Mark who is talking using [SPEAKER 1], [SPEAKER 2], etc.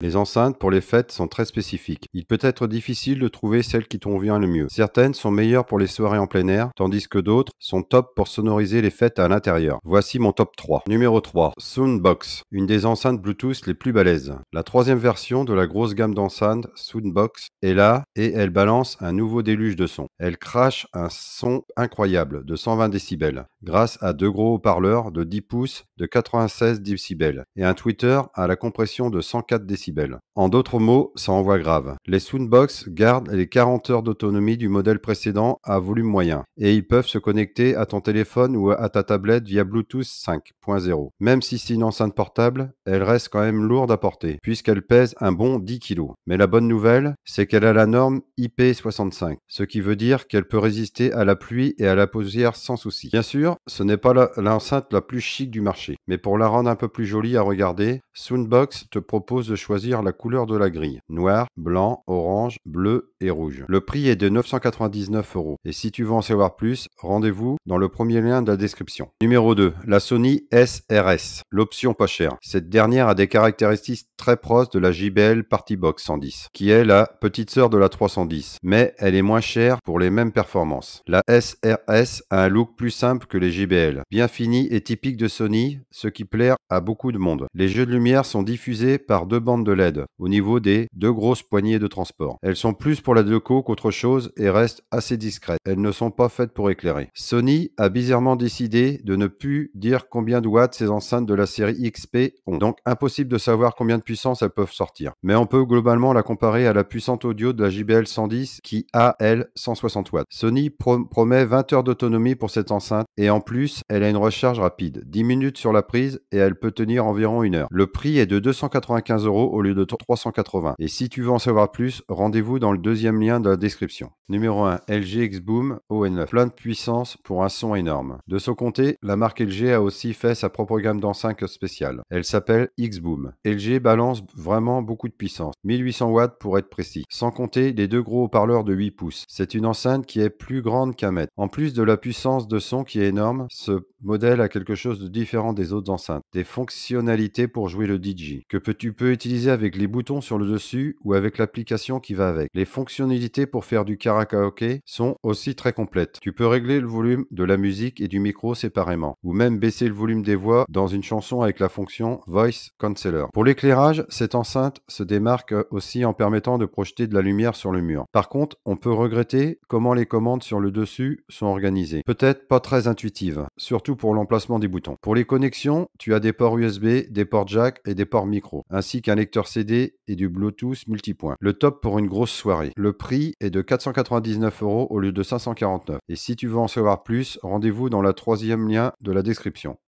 [SPEAKER 1] Les enceintes pour les fêtes sont très spécifiques. Il peut être difficile de trouver celles qui convient le mieux. Certaines sont meilleures pour les soirées en plein air, tandis que d'autres sont top pour sonoriser les fêtes à l'intérieur. Voici mon top 3. Numéro 3, Soundbox, une des enceintes Bluetooth les plus balèzes. La troisième version de la grosse gamme d'enceintes Soundbox est là et elle balance un nouveau déluge de son. Elle crache un son incroyable de 120 décibels grâce à deux gros haut-parleurs de 10 pouces de 96 dB et un tweeter à la compression de 104 dB. En d'autres mots, ça envoie grave. Les Soundbox gardent les 40 heures d'autonomie du modèle précédent à volume moyen et ils peuvent se connecter à ton téléphone ou à ta tablette via Bluetooth 5.0. Même si c'est une enceinte portable, elle reste quand même lourde à porter puisqu'elle pèse un bon 10 kg. Mais la bonne nouvelle, c'est qu'elle a la norme IP65, ce qui veut dire qu'elle peut résister à la pluie et à la poussière sans souci. Bien sûr, ce n'est pas l'enceinte la, la plus chic du marché, mais pour la rendre un peu plus jolie à regarder, Soundbox te propose de choisir la couleur de la grille. Noir, blanc, orange, bleu et rouge. Le prix est de 999 euros. Et si tu veux en savoir plus, rendez-vous dans le premier lien de la description. Numéro 2. La Sony SRS. L'option pas chère. Cette dernière a des caractéristiques très proches de la JBL Party Box 110, qui est la petite sœur de la 310. Mais elle est moins chère pour les mêmes performances. La SRS a un look plus simple que les JBL. Bien fini et typique de Sony, ce qui plaire à beaucoup de monde. Les jeux de lumière sont diffusés par deux bandes de de l'aide au niveau des deux grosses poignées de transport. Elles sont plus pour la déco qu'autre chose et restent assez discrètes. Elles ne sont pas faites pour éclairer. Sony a bizarrement décidé de ne plus dire combien de watts ces enceintes de la série XP ont. Donc impossible de savoir combien de puissance elles peuvent sortir. Mais on peut globalement la comparer à la puissante audio de la JBL 110 qui a, elle, 160 watts. Sony promet 20 heures d'autonomie pour cette enceinte et en plus, elle a une recharge rapide, 10 minutes sur la prise et elle peut tenir environ une heure. Le prix est de 295 euros au au lieu de 380. Et si tu veux en savoir plus, rendez-vous dans le deuxième lien de la description. Numéro 1, LG X-Boom ON9. E. Plein de puissance pour un son énorme. De son côté, la marque LG a aussi fait sa propre gamme d'enceintes spéciale. Elle s'appelle XBOOM LG balance vraiment beaucoup de puissance, 1800 watts pour être précis, sans compter les deux gros haut-parleurs de 8 pouces. C'est une enceinte qui est plus grande qu'un mètre. En plus de la puissance de son qui est énorme, ce modèle a quelque chose de différent des autres enceintes. Des fonctionnalités pour jouer le DJ, que tu peux utiliser avec les boutons sur le dessus ou avec l'application qui va avec. Les fonctionnalités pour faire du karaoke sont aussi très complètes. Tu peux régler le volume de la musique et du micro séparément, ou même baisser le volume des voix dans une chanson avec la fonction Voice Canceller. Pour l'éclairage, cette enceinte se démarque aussi en permettant de projeter de la lumière sur le mur. Par contre, on peut regretter comment les commandes sur le dessus sont organisées. Peut-être pas très intuitives, surtout pour l'emplacement des boutons. Pour les connexions, tu as des ports USB, des ports jack et des ports micro, ainsi qu'un lecteur CD et du Bluetooth multipoint. Le top pour une grosse soirée. Le prix est de 499 euros au lieu de 549. Et si tu veux en savoir plus, rendez-vous dans la troisième lien de la description.